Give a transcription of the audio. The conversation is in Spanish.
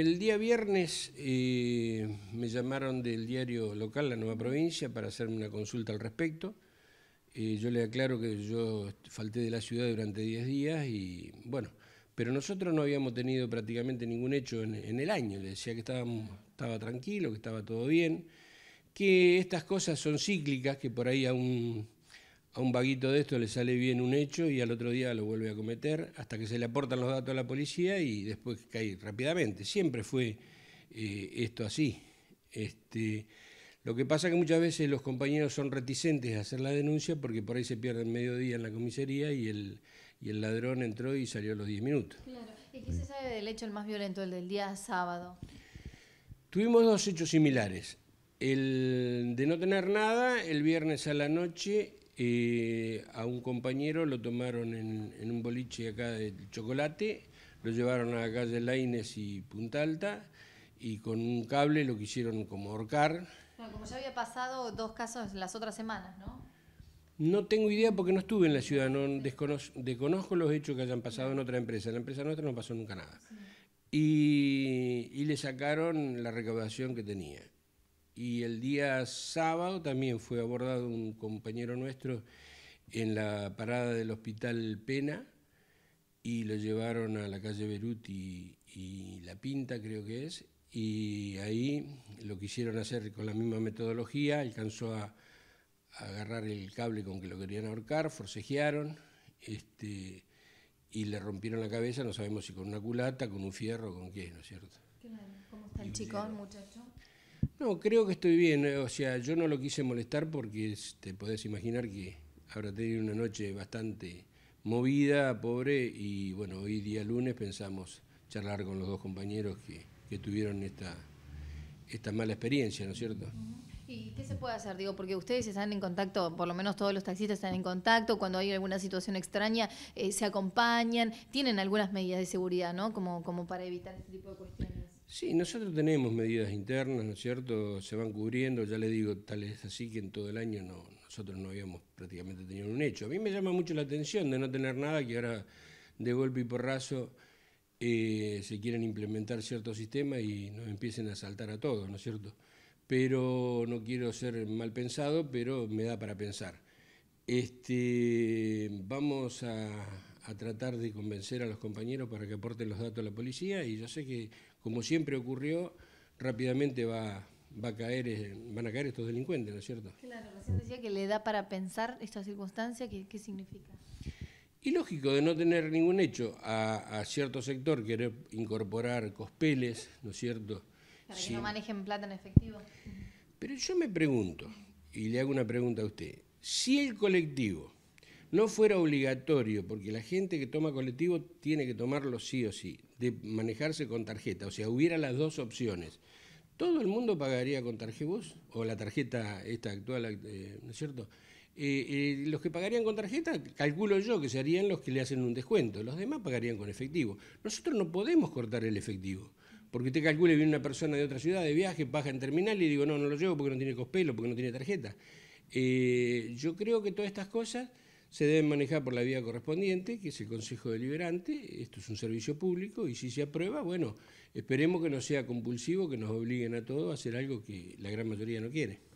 El día viernes eh, me llamaron del diario local La Nueva Provincia para hacerme una consulta al respecto. Eh, yo le aclaro que yo falté de la ciudad durante 10 días y bueno, pero nosotros no habíamos tenido prácticamente ningún hecho en, el año. Le decía que estaba tranquilo, que estaba todo bien, que estas cosas son cíclicas, que por ahí aún a un vaguito de esto le sale bien un hecho y al otro día lo vuelve a cometer hasta que se le aportan los datos a la policía y después cae rápidamente. Siempre fue eh, esto así. Este, lo que pasa es que muchas veces los compañeros son reticentes a hacer la denuncia porque por ahí se pierden mediodía en la comisaría y el, y el ladrón entró y salió a los 10 minutos. ¿Y qué se sabe del hecho el más violento, el del día sábado? Tuvimos dos hechos similares. El de no tener nada, el viernes a la noche, eh, a un compañero lo tomaron en, un boliche acá de Chocolate, lo llevaron a la calle Laines y Punta Alta y con un cable lo quisieron como ahorcar. Bueno, como ya había pasado dos casos las otras semanas, ¿no? No tengo idea porque no estuve en la ciudad, no desconozco, los hechos que hayan pasado en otra empresa. En la empresa nuestra no pasó nunca nada. y le sacaron la recaudación que tenía. Y el día sábado también fue abordado un compañero nuestro en la parada del hospital Pena y lo llevaron a la calle Beruti y, La Pinta, creo que es, y ahí lo quisieron hacer con la misma metodología, alcanzó a, agarrar el cable con que lo querían ahorcar, forcejearon este, y le rompieron la cabeza, no sabemos si con una culata, con un fierro, con qué, ¿no es cierto? ¿Cómo está el chico, el muchacho? No, creo que estoy bien. Eh, o sea, yo no lo quise molestar porque te podés imaginar que habrá tenido una noche bastante movida, pobre, y bueno, hoy día lunes pensamos charlar con los dos compañeros que, tuvieron esta, esta mala experiencia, ¿no es cierto? ¿Y qué se puede hacer? Digo, porque ustedes están en contacto, por lo menos todos los taxistas están en contacto, cuando hay alguna situación extraña eh, se acompañan, tienen algunas medidas de seguridad, ¿no? Como, como para evitar este tipo de cuestiones. Sí, nosotros tenemos medidas internas, ¿no es cierto? Se van cubriendo, ya le digo, tal es así que en todo el año no, nosotros no habíamos prácticamente tenido un hecho. A mí me llama mucho la atención de no tener nada que ahora de golpe y porrazo eh, se quieren implementar ciertos sistemas y nos empiecen a saltar a todos, ¿no es cierto? Pero no quiero ser mal pensado, pero me da para pensar. Este, vamos a tratar de convencer a los compañeros para que aporten los datos a la policía y yo sé que como siempre ocurrió, rápidamente va, va a caer, eh, van a caer estos delincuentes, ¿no es cierto? Claro, recién decía que le da para pensar esta circunstancia, ¿qué, significa? Y lógico, de no tener ningún hecho a, cierto sector, querer incorporar cospeles, ¿no es cierto? Para que no manejen plata en efectivo. Pero yo me pregunto, y le hago una pregunta a usted, si el colectivo no fuera obligatorio, porque la gente que toma colectivo tiene que tomarlo sí o sí, de manejarse con tarjeta, o sea, hubiera las dos opciones. Todo el mundo pagaría con tarjeta, o la tarjeta esta actual, eh, ¿no es cierto? Eh, eh, los que pagarían con tarjeta, calculo yo que serían los que le hacen un descuento, los demás pagarían con efectivo. Nosotros no podemos cortar el efectivo, porque te calcule viene una persona de otra ciudad de viaje, baja en terminal y digo, no, no lo llevo porque no tiene cospelo, porque no tiene tarjeta. yo creo que todas estas cosas se deben manejar por la vía correspondiente, que es el Consejo Deliberante, esto es un servicio público, y si se aprueba, bueno, esperemos que no sea compulsivo, que nos obliguen a todos a hacer algo que la gran mayoría no quiere.